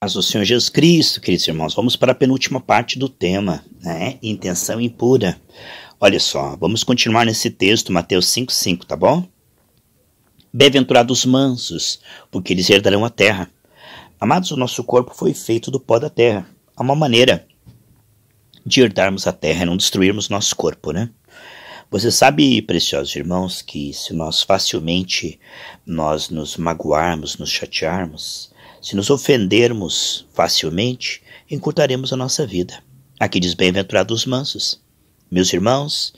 Paz do Senhor Jesus Cristo, queridos irmãos, vamos para a penúltima parte do tema, né? Intenção impura. Olha só, vamos continuar nesse texto, Mateus 5,5, tá bom? Bem-aventurados mansos, porque eles herdarão a terra. Amados, o nosso corpo foi feito do pó da terra. Há uma maneira de herdarmos a terra, não destruirmos nosso corpo, né? Você sabe, preciosos irmãos, que se nós facilmente nós nos magoarmos, nos chatearmos, se nos ofendermos facilmente, encurtaremos a nossa vida. Aqui diz bem-aventurados os mansos. Meus irmãos,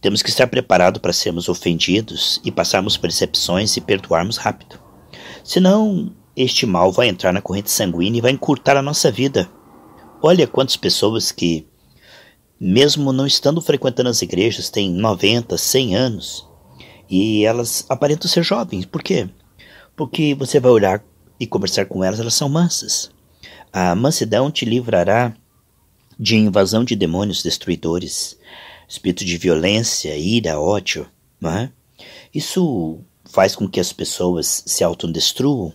temos que estar preparados para sermos ofendidos e passarmos percepções e perdoarmos rápido. Senão, este mal vai entrar na corrente sanguínea e vai encurtar a nossa vida. Olha quantas pessoas que, mesmo não estando frequentando as igrejas, têm 90, 100 anos e elas aparentam ser jovens. Por quê? Porque você vai olhar e conversar com elas, elas são mansas. A mansidão te livrará de invasão de demônios destruidores, espírito de violência, ira, ódio. Não é? Isso faz com que as pessoas se autodestruam,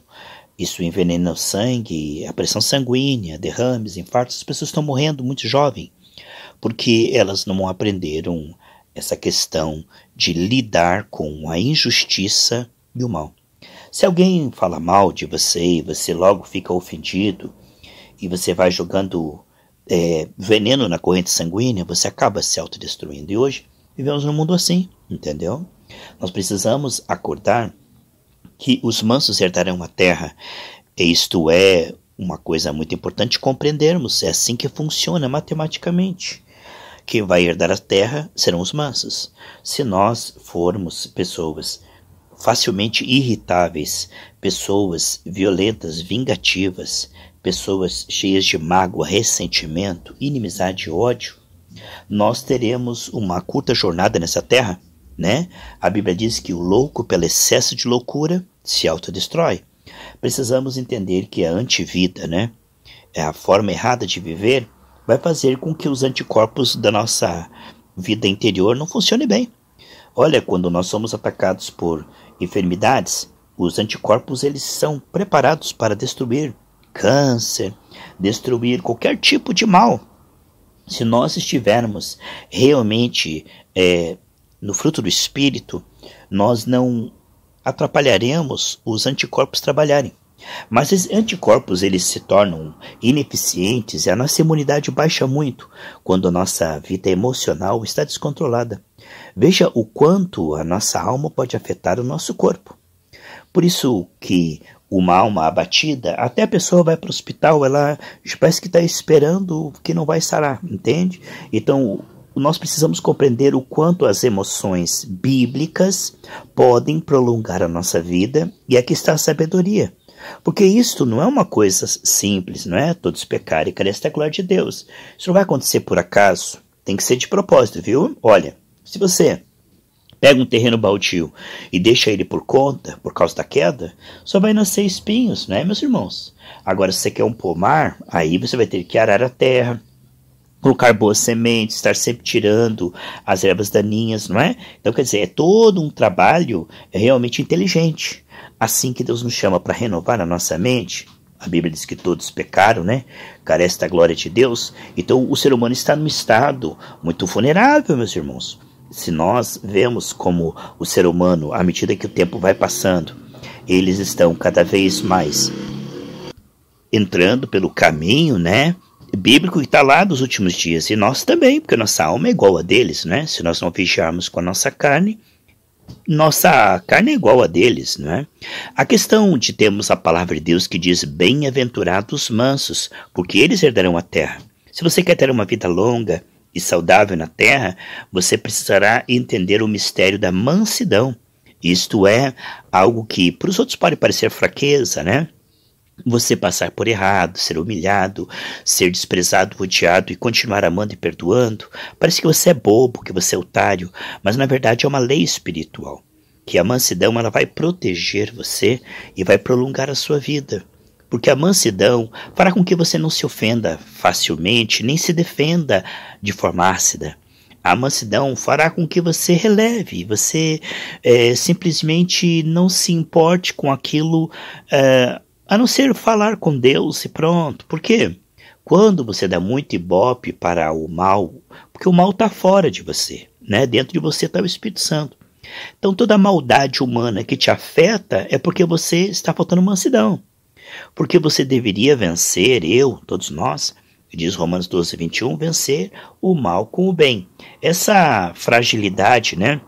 isso envenena o sangue, a pressão sanguínea, derrames, infartos. As pessoas estão morrendo muito jovem porque elas não aprenderam essa questão de lidar com a injustiça e o mal. Se alguém fala mal de você e você logo fica ofendido e você vai jogando é, veneno na corrente sanguínea, você acaba se autodestruindo. E hoje vivemos num mundo assim, entendeu? Nós precisamos acordar que os mansos herdarão a terra. Isto é uma coisa muito importante compreendermos. É assim que funciona matematicamente. Quem vai herdar a terra serão os mansos. Se nós formos pessoas facilmente irritáveis, pessoas violentas, vingativas, pessoas cheias de mágoa, ressentimento, inimizade e ódio, nós teremos uma curta jornada nessa terra, né? A Bíblia diz que o louco, pelo excesso de loucura, se autodestrói. Precisamos entender que a antivida, né? É a forma errada de viver vai fazer com que os anticorpos da nossa vida interior não funcionem bem. Olha, quando nós somos atacados por enfermidades, os anticorpos eles são preparados para destruir câncer, destruir qualquer tipo de mal. Se nós estivermos realmente é, no fruto do Espírito, nós não atrapalharemos os anticorpos trabalharem. Mas esses anticorpos eles se tornam ineficientes e a nossa imunidade baixa muito quando a nossa vida emocional está descontrolada. Veja o quanto a nossa alma pode afetar o nosso corpo. Por isso que uma alma abatida, até a pessoa vai para o hospital, ela parece que está esperando que não vai sarar, entende? Então nós precisamos compreender o quanto as emoções bíblicas podem prolongar a nossa vida e aqui está a sabedoria. Porque isto não é uma coisa simples, não é? Todos pecarem e carecem da glória de Deus. Isso não vai acontecer por acaso. Tem que ser de propósito, viu? Olha, se você pega um terreno baldio e deixa ele por conta, por causa da queda, só vai nascer espinhos, não é, meus irmãos? Agora, se você quer um pomar, aí você vai ter que arar a terra, colocar boas sementes, estar sempre tirando as ervas daninhas, não é? Então, quer dizer, é todo um trabalho realmente inteligente. Assim que Deus nos chama para renovar a nossa mente, a Bíblia diz que todos pecaram, né? Carece da glória de Deus. Então o ser humano está num estado muito vulnerável, meus irmãos. Se nós vemos como o ser humano, à medida que o tempo vai passando, eles estão cada vez mais entrando pelo caminho, né? Bíblico que está lá dos últimos dias. E nós também, porque nossa alma é igual a deles, né? Se nós não fecharmos com a nossa carne, nossa carne é igual a deles, não é? A questão de termos a palavra de Deus que diz: Bem-aventurados mansos, porque eles herdarão a terra. Se você quer ter uma vida longa e saudável na terra, você precisará entender o mistério da mansidão. Isto é algo que para os outros pode parecer fraqueza, né? Você passar por errado, ser humilhado, ser desprezado, odiado e continuar amando e perdoando, parece que você é bobo, que você é otário, mas na verdade é uma lei espiritual. Que a mansidão ela vai proteger você e vai prolongar a sua vida. Porque a mansidão fará com que você não se ofenda facilmente, nem se defenda de forma ácida. A mansidão fará com que você releve, você é, simplesmente não se importe com aquilo é, a não ser falar com Deus e pronto. Por quê? Quando você dá muito ibope para o mal, porque o mal está fora de você, né? Dentro de você está o Espírito Santo. Então toda maldade humana que te afeta é porque você está faltando mansidão. Porque você deveria vencer, eu, todos nós, diz Romanos 12, 21, vencer o mal com o bem. Essa fragilidade, né?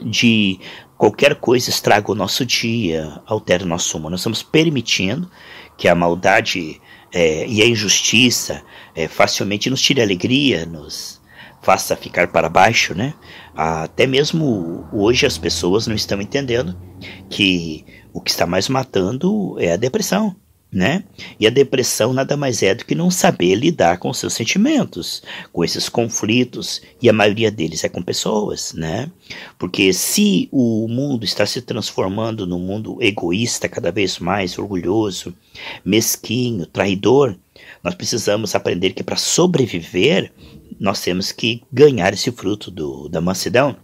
de Qualquer coisa estraga o nosso dia, altera o nosso humor. Nós estamos permitindo que a maldade é, e a injustiça é, facilmente nos tire alegria, nos faça ficar para baixo, né? Até mesmo hoje as pessoas não estão entendendo que o que está mais matando é a depressão. Né? E a depressão nada mais é do que não saber lidar com seus sentimentos, com esses conflitos, e a maioria deles é com pessoas, né? Porque se o mundo está se transformando num mundo egoísta cada vez mais, orgulhoso, mesquinho, traidor, nós precisamos aprender que para sobreviver, nós temos que ganhar esse fruto do, da mansidão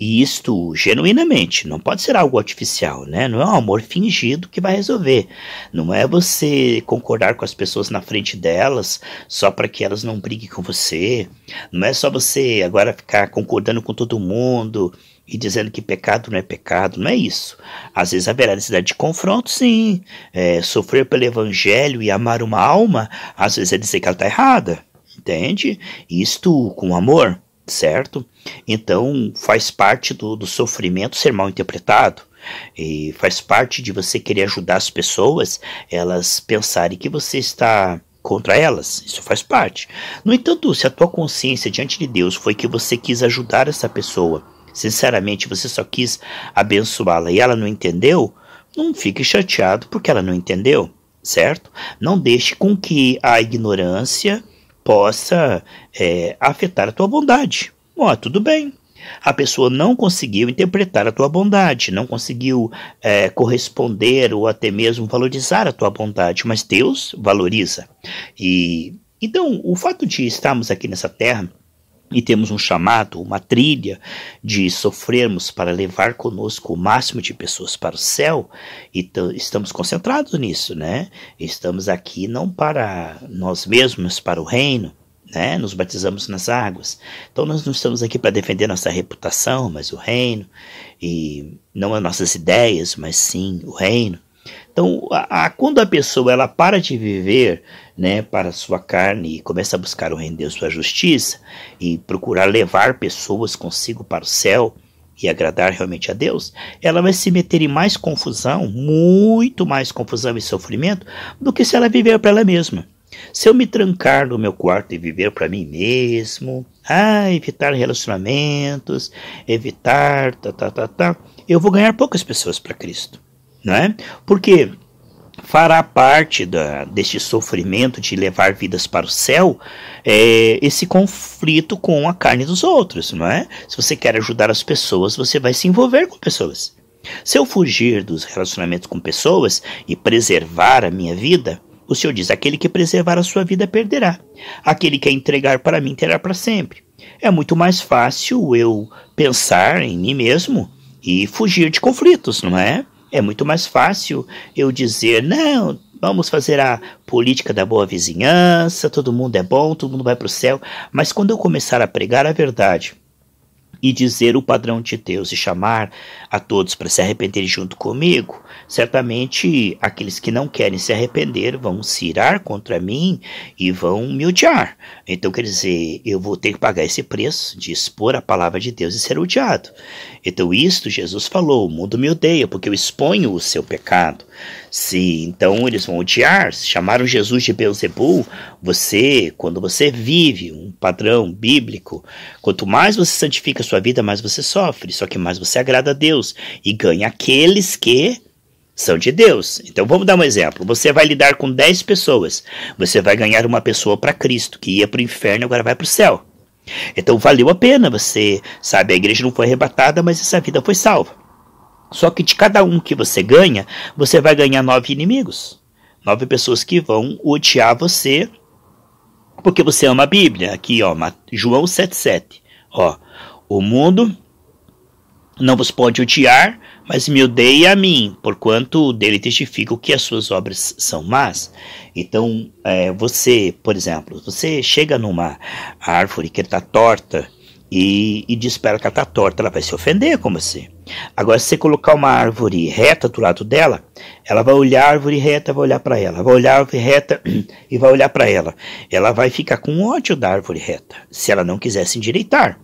e isto genuinamente, não pode ser algo artificial, né? Não é um amor fingido que vai resolver. Não é você concordar com as pessoas na frente delas só para que elas não briguem com você. Não é só você agora ficar concordando com todo mundo e dizendo que pecado não é pecado, não é isso. Às vezes haverá necessidade de confronto, sim. É, sofrer pelo evangelho e amar uma alma, às vezes é dizer que ela está errada, entende? Isto com amor certo? Então faz parte do, do sofrimento ser mal interpretado. E faz parte de você querer ajudar as pessoas, elas pensarem que você está contra elas. Isso faz parte. No entanto, se a tua consciência diante de Deus foi que você quis ajudar essa pessoa, sinceramente você só quis abençoá-la e ela não entendeu, não fique chateado porque ela não entendeu, certo? Não deixe com que a ignorância possa é, afetar a tua bondade. Ó, oh, ah, tudo bem. A pessoa não conseguiu interpretar a tua bondade, não conseguiu é, corresponder ou até mesmo valorizar a tua bondade, mas Deus valoriza. E então, o fato de estarmos aqui nessa terra e temos um chamado, uma trilha de sofrermos para levar conosco o máximo de pessoas para o céu, e estamos concentrados nisso, né? Estamos aqui não para nós mesmos, para o reino, né? Nos batizamos nas águas. Então nós não estamos aqui para defender nossa reputação, mas o reino, e não as nossas ideias, mas sim o reino. Então, a, a, quando a pessoa ela para de viver né, para a sua carne e começa a buscar o reino de Deus, sua justiça, e procurar levar pessoas consigo para o céu e agradar realmente a Deus, ela vai se meter em mais confusão, muito mais confusão e sofrimento, do que se ela viver para ela mesma. Se eu me trancar no meu quarto e viver para mim mesmo, ah, evitar relacionamentos, evitar, tá, tá, tá, tá, eu vou ganhar poucas pessoas para Cristo né? Porque fará parte da, deste sofrimento de levar vidas para o céu é, esse conflito com a carne dos outros, não é? Se você quer ajudar as pessoas, você vai se envolver com pessoas. Se eu fugir dos relacionamentos com pessoas e preservar a minha vida, o Senhor diz: aquele que preservar a sua vida perderá, aquele que entregar para mim terá para sempre. É muito mais fácil eu pensar em mim mesmo e fugir de conflitos, não é? É muito mais fácil eu dizer, não, vamos fazer a política da boa vizinhança, todo mundo é bom, todo mundo vai para o céu. Mas quando eu começar a pregar a verdade, e dizer o padrão de Deus e chamar a todos para se arrependerem junto comigo, certamente aqueles que não querem se arrepender vão se irar contra mim e vão me odiar. Então, quer dizer, eu vou ter que pagar esse preço de expor a palavra de Deus e ser odiado. Então, isto Jesus falou: o mundo me odeia porque eu exponho o seu pecado. Se então eles vão odiar, se chamaram Jesus de Beuzebu, você, quando você vive um padrão bíblico, quanto mais você santifica sua vida, mais você sofre. Só que mais você agrada a Deus e ganha aqueles que são de Deus. Então vamos dar um exemplo. Você vai lidar com 10 pessoas. Você vai ganhar uma pessoa para Cristo, que ia para o inferno e agora vai para o céu. Então valeu a pena. Você sabe, a igreja não foi arrebatada, mas essa vida foi salva. Só que de cada um que você ganha, você vai ganhar nove inimigos. Nove pessoas que vão odiar você porque você ama a Bíblia. Aqui, ó, João 7,7. Ó, o mundo não vos pode odiar, mas me odeia a mim, porquanto dele testifico que as suas obras são más. Então, é, você, por exemplo, você chega numa árvore que está torta e, e diz para ela que ela está torta, ela vai se ofender com você. Agora, se você colocar uma árvore reta do lado dela, ela vai olhar a árvore reta, vai olhar para ela, vai olhar a árvore reta e vai olhar para ela. Ela vai ficar com ódio da árvore reta, se ela não quiser se endireitar.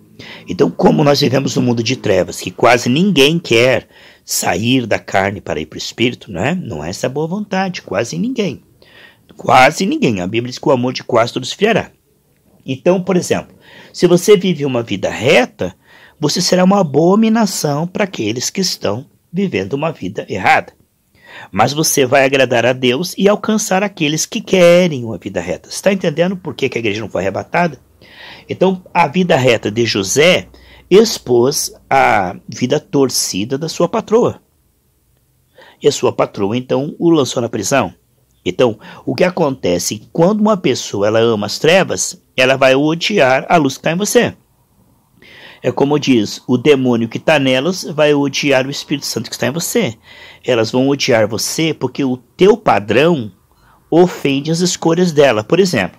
Então, como nós vivemos no mundo de trevas, que quase ninguém quer sair da carne para ir para o espírito, né? não é essa boa vontade, quase ninguém. Quase ninguém. A Bíblia diz que o amor de quase todos friará. Então, por exemplo, se você vive uma vida reta, você será uma abominação para aqueles que estão vivendo uma vida errada. Mas você vai agradar a Deus e alcançar aqueles que querem uma vida reta. Você está entendendo por que a igreja não foi arrebatada? Então, a vida reta de José expôs a vida torcida da sua patroa. E a sua patroa, então, o lançou na prisão. Então, o que acontece quando uma pessoa ela ama as trevas, ela vai odiar a luz que está em você. É como diz, o demônio que está nelas vai odiar o Espírito Santo que está em você. Elas vão odiar você porque o teu padrão ofende as escolhas dela. Por exemplo,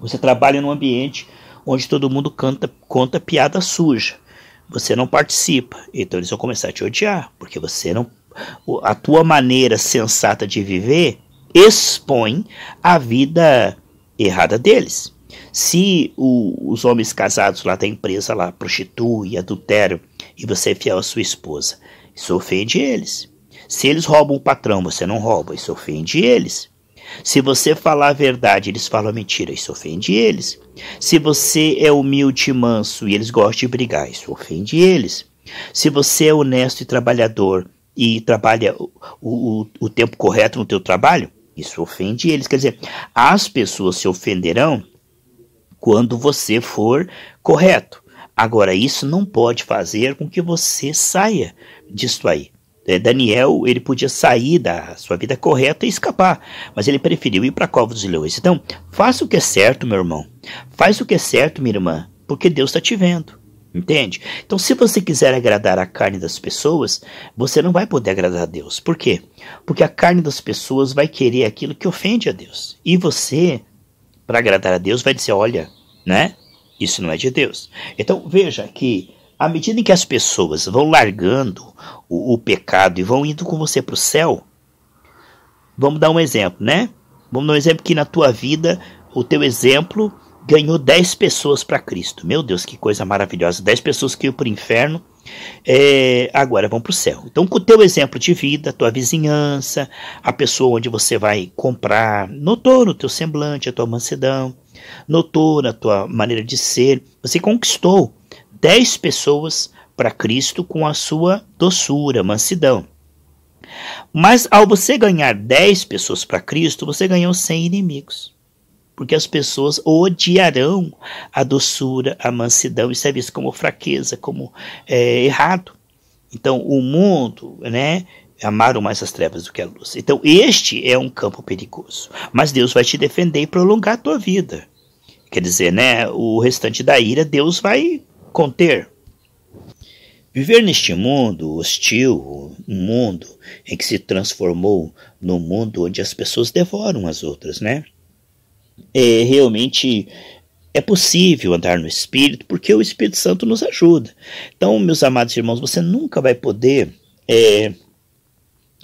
você trabalha num ambiente onde todo mundo canta, conta piada suja. Você não participa, então eles vão começar a te odiar, porque você não a tua maneira sensata de viver expõe a vida errada deles. Se o, os homens casados lá da empresa lá prostituem, adultério e você é fiel à sua esposa, isso ofende eles. Se eles roubam o patrão, você não rouba, isso ofende eles. Se você falar a verdade, eles falam mentira, isso ofende eles. Se você é humilde e manso e eles gostam de brigar, isso ofende eles. Se você é honesto e trabalhador e trabalha o, o, o tempo correto no teu trabalho, isso ofende eles. Quer dizer, as pessoas se ofenderão quando você for correto. Agora, isso não pode fazer com que você saia disso aí é, Daniel ele podia sair da sua vida correta e escapar, mas ele preferiu ir para a cova dos leões. Então, faça o que é certo, meu irmão. Faz o que é certo, minha irmã, porque Deus está te vendo. Entende? Então, se você quiser agradar a carne das pessoas, você não vai poder agradar a Deus. Por quê? Porque a carne das pessoas vai querer aquilo que ofende a Deus. E você, para agradar a Deus, vai dizer: olha, né? Isso não é de Deus. Então, veja que à medida em que as pessoas vão largando o, o pecado e vão indo com você para o céu, vamos dar um exemplo, né? Vamos dar um exemplo que na tua vida, o teu exemplo ganhou 10 pessoas para Cristo. Meu Deus, que coisa maravilhosa! 10 pessoas que iam para o inferno, é, agora vão para o céu. Então, com o teu exemplo de vida, tua vizinhança, a pessoa onde você vai comprar, notou no teu semblante a tua mansidão, notou na tua maneira de ser, você conquistou dez pessoas para Cristo com a sua doçura, mansidão. Mas ao você ganhar 10 pessoas para Cristo, você ganhou 100 inimigos. Porque as pessoas odiarão a doçura, a mansidão. Isso é visto como fraqueza, como é, errado. Então, o mundo, né? Amaram mais as trevas do que a luz. Então, este é um campo perigoso. Mas Deus vai te defender e prolongar a tua vida. Quer dizer, né? O restante da ira, Deus vai conter. Viver neste mundo hostil, um mundo em que se transformou no mundo onde as pessoas devoram as outras, né? É, realmente é possível andar no Espírito porque o Espírito Santo nos ajuda. Então, meus amados irmãos, você nunca vai poder é,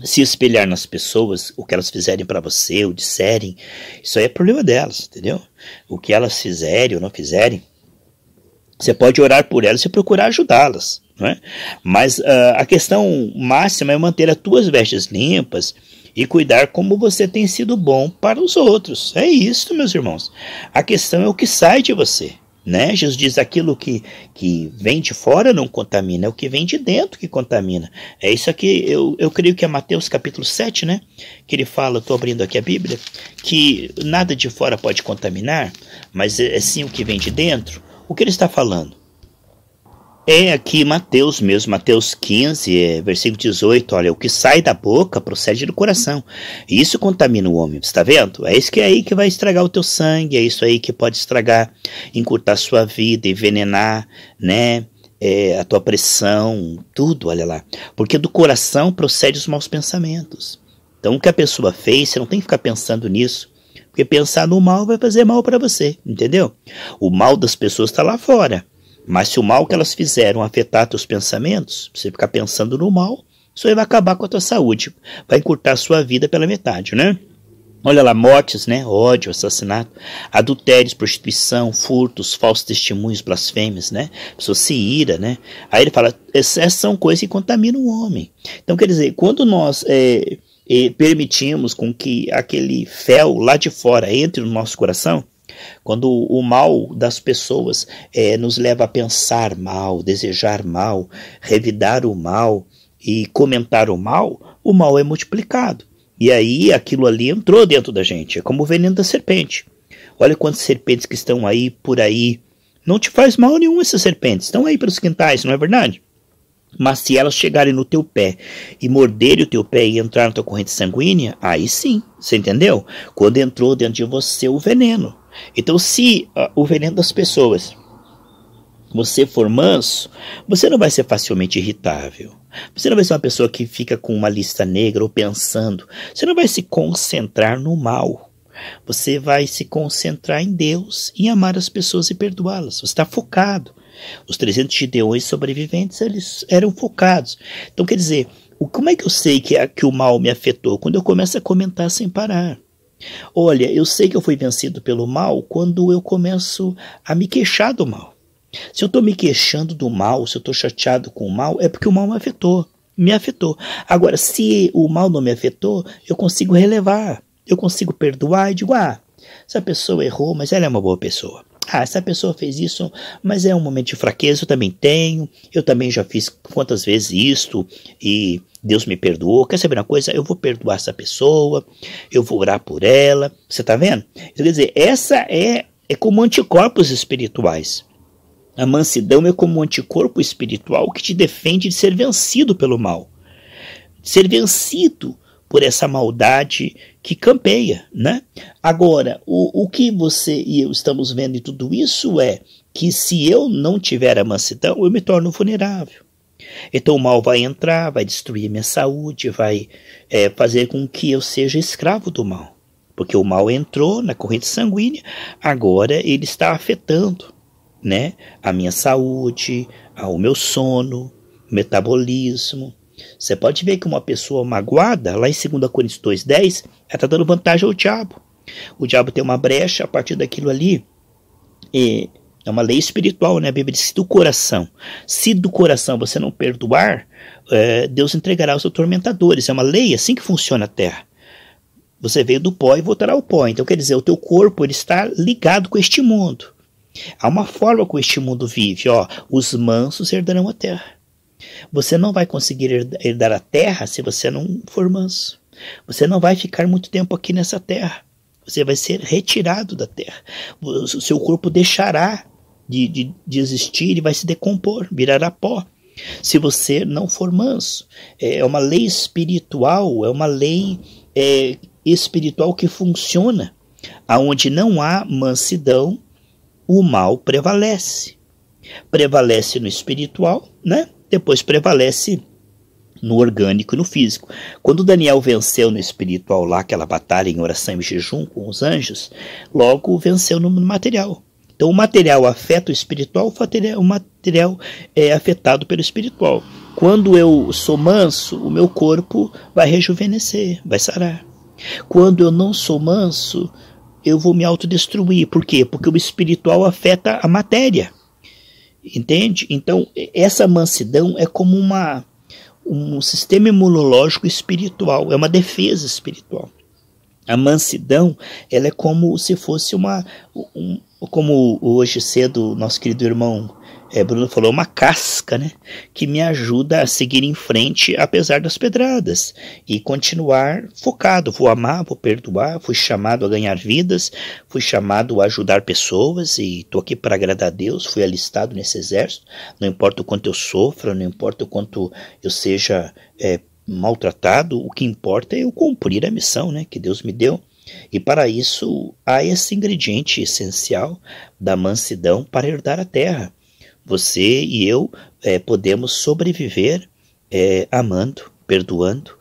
se espelhar nas pessoas, o que elas fizerem para você ou disserem. Isso aí é problema delas, entendeu? O que elas fizerem ou não fizerem você pode orar por elas e procurar ajudá-las. É? Mas uh, a questão máxima é manter as tuas vestes limpas e cuidar como você tem sido bom para os outros. É isso, meus irmãos. A questão é o que sai de você. Né? Jesus diz: aquilo que, que vem de fora não contamina, é o que vem de dentro que contamina. É isso aqui, eu, eu creio que é Mateus capítulo 7, né? Que ele fala, estou abrindo aqui a Bíblia, que nada de fora pode contaminar, mas é sim o que vem de dentro. O que ele está falando? É aqui Mateus mesmo, Mateus 15, é, versículo 18, olha, o que sai da boca procede do coração. E isso contamina o homem, está vendo? É isso que é aí que vai estragar o teu sangue, é isso aí que pode estragar, encurtar sua vida, envenenar, né? É, a tua pressão, tudo, olha lá. Porque do coração procede os maus pensamentos. Então, o que a pessoa fez, você não tem que ficar pensando nisso. Porque pensar no mal vai fazer mal para você, entendeu? O mal das pessoas está lá fora. Mas se o mal que elas fizeram afetar teus pensamentos, você ficar pensando no mal, isso aí vai acabar com a tua saúde, vai encurtar a sua vida pela metade, né? Olha lá, mortes, né? Ódio, assassinato, adultérios, prostituição, furtos, falsos testemunhos, blasfêmias, né? A pessoa se ira, né? Aí ele fala, essas são coisas que contaminam o homem. Então, quer dizer, quando nós é, e permitimos com que aquele fel lá de fora entre no nosso coração, quando o mal das pessoas é, nos leva a pensar mal, desejar mal, revidar o mal e comentar o mal, o mal é multiplicado. E aí aquilo ali entrou dentro da gente, é como o veneno da serpente. Olha quantas serpentes que estão aí por aí. Não te faz mal nenhum essas serpentes, estão aí pelos quintais, não é verdade? Mas se elas chegarem no teu pé e morderem o teu pé e entrar na tua corrente sanguínea, aí sim, você entendeu? Quando entrou dentro de você o veneno. Então, se uh, o veneno das pessoas você for manso, você não vai ser facilmente irritável. Você não vai ser uma pessoa que fica com uma lista negra ou pensando. Você não vai se concentrar no mal. Você vai se concentrar em Deus, e amar as pessoas e perdoá-las. Você está focado. Os 300 gideões sobreviventes eles eram focados. Então, quer dizer, o, como é que eu sei que, a, que o mal me afetou? Quando eu começo a comentar sem parar. Olha, eu sei que eu fui vencido pelo mal quando eu começo a me queixar do mal. Se eu estou me queixando do mal, se eu estou chateado com o mal, é porque o mal me afetou. Me afetou. Agora, se o mal não me afetou, eu consigo relevar. Eu consigo perdoar e digo, ah, essa pessoa errou, mas ela é uma boa pessoa. Ah, essa pessoa fez isso, mas é um momento de fraqueza, eu também tenho, eu também já fiz quantas vezes isto e Deus me perdoou. Quer saber uma coisa? Eu vou perdoar essa pessoa, eu vou orar por ela. Você está vendo? Quer dizer, essa é, é como anticorpos espirituais. A mansidão é como um anticorpo espiritual que te defende de ser vencido pelo mal. Ser vencido por essa maldade que campeia, né? Agora, o, o que você e eu estamos vendo em tudo isso é que se eu não tiver a mansidão, eu me torno vulnerável. Então o mal vai entrar, vai destruir minha saúde, vai é, fazer com que eu seja escravo do mal. Porque o mal entrou na corrente sanguínea, agora ele está afetando né, a minha saúde, o meu sono, metabolismo, você pode ver que uma pessoa magoada, lá em 2 Coríntios 2,10, ela está dando vantagem ao diabo. O diabo tem uma brecha a partir daquilo ali. E é uma lei espiritual, né? A Bíblia diz: se do coração, se do coração você não perdoar, é, Deus entregará os seus tormentadores. É uma lei, é assim que funciona a terra. Você veio do pó e voltará ao pó. Então, quer dizer, o teu corpo ele está ligado com este mundo. Há uma forma como este mundo vive, ó. Os mansos herdarão a terra. Você não vai conseguir herdar a terra se você não for manso. Você não vai ficar muito tempo aqui nessa terra. Você vai ser retirado da terra. O seu corpo deixará de, de, de existir e vai se decompor, virará pó. Se você não for manso, é, é uma lei espiritual, é uma lei é, espiritual que funciona. Aonde não há mansidão, o mal prevalece. Prevalece no espiritual, né? depois prevalece no orgânico e no físico. Quando Daniel venceu no espiritual lá aquela batalha em oração e jejum com os anjos, logo venceu no material. Então o material afeta o espiritual, o material é afetado pelo espiritual. Quando eu sou manso, o meu corpo vai rejuvenescer, vai sarar. Quando eu não sou manso, eu vou me autodestruir. Por quê? Porque o espiritual afeta a matéria. Entende? Então, essa mansidão é como uma um sistema imunológico espiritual, é uma defesa espiritual. A mansidão, ela é como se fosse uma um, como hoje cedo nosso querido irmão é, Bruno falou, uma casca, né? Que me ajuda a seguir em frente apesar das pedradas e continuar focado. Vou amar, vou perdoar, fui chamado a ganhar vidas, fui chamado a ajudar pessoas e estou aqui para agradar a Deus. Fui alistado nesse exército, não importa o quanto eu sofra, não importa o quanto eu seja é, maltratado, o que importa é eu cumprir a missão né, que Deus me deu. E para isso há esse ingrediente essencial da mansidão para herdar a terra. Você e eu é, podemos sobreviver é, amando, perdoando.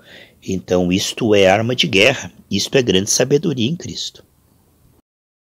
Então, isto é arma de guerra, isto é grande sabedoria em Cristo.